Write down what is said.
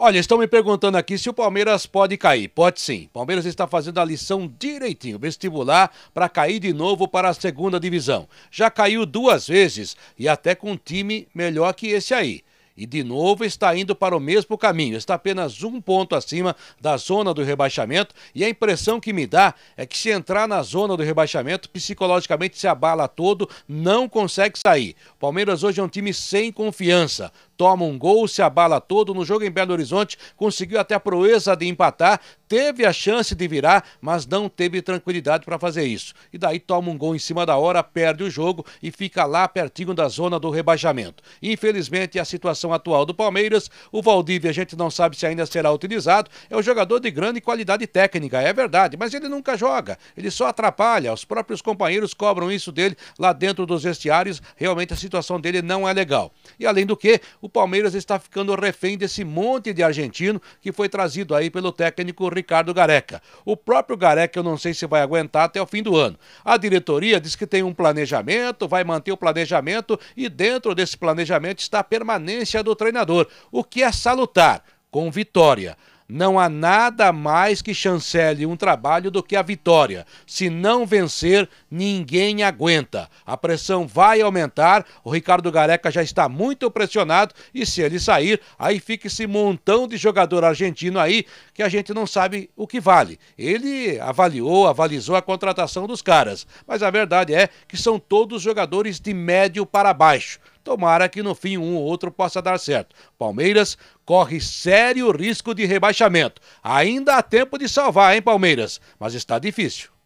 Olha, estão me perguntando aqui se o Palmeiras pode cair. Pode sim. Palmeiras está fazendo a lição direitinho, vestibular, para cair de novo para a segunda divisão. Já caiu duas vezes e até com um time melhor que esse aí e de novo está indo para o mesmo caminho. Está apenas um ponto acima da zona do rebaixamento e a impressão que me dá é que se entrar na zona do rebaixamento, psicologicamente se abala todo, não consegue sair. Palmeiras hoje é um time sem confiança toma um gol, se abala todo. No jogo em Belo Horizonte, conseguiu até a proeza de empatar, teve a chance de virar, mas não teve tranquilidade para fazer isso. E daí toma um gol em cima da hora, perde o jogo e fica lá pertinho da zona do rebaixamento. Infelizmente, a situação atual do Palmeiras, o Valdívia, a gente não sabe se ainda será utilizado, é um jogador de grande qualidade técnica, é verdade, mas ele nunca joga, ele só atrapalha. Os próprios companheiros cobram isso dele lá dentro dos vestiários, realmente a situação dele não é legal. E além do que, o o Palmeiras está ficando refém desse monte de argentino que foi trazido aí pelo técnico Ricardo Gareca. O próprio Gareca eu não sei se vai aguentar até o fim do ano. A diretoria diz que tem um planejamento, vai manter o planejamento e dentro desse planejamento está a permanência do treinador, o que é salutar com vitória. Não há nada mais que chancele um trabalho do que a vitória. Se não vencer, ninguém aguenta. A pressão vai aumentar. O Ricardo Gareca já está muito pressionado e se ele sair, aí fica esse montão de jogador argentino aí que a gente não sabe o que vale. Ele avaliou, avalizou a contratação dos caras, mas a verdade é que são todos jogadores de médio para baixo. Tomara que no fim um ou outro possa dar certo. Palmeiras corre sério risco de rebaixamento. Ainda há tempo de salvar, hein, Palmeiras? Mas está difícil.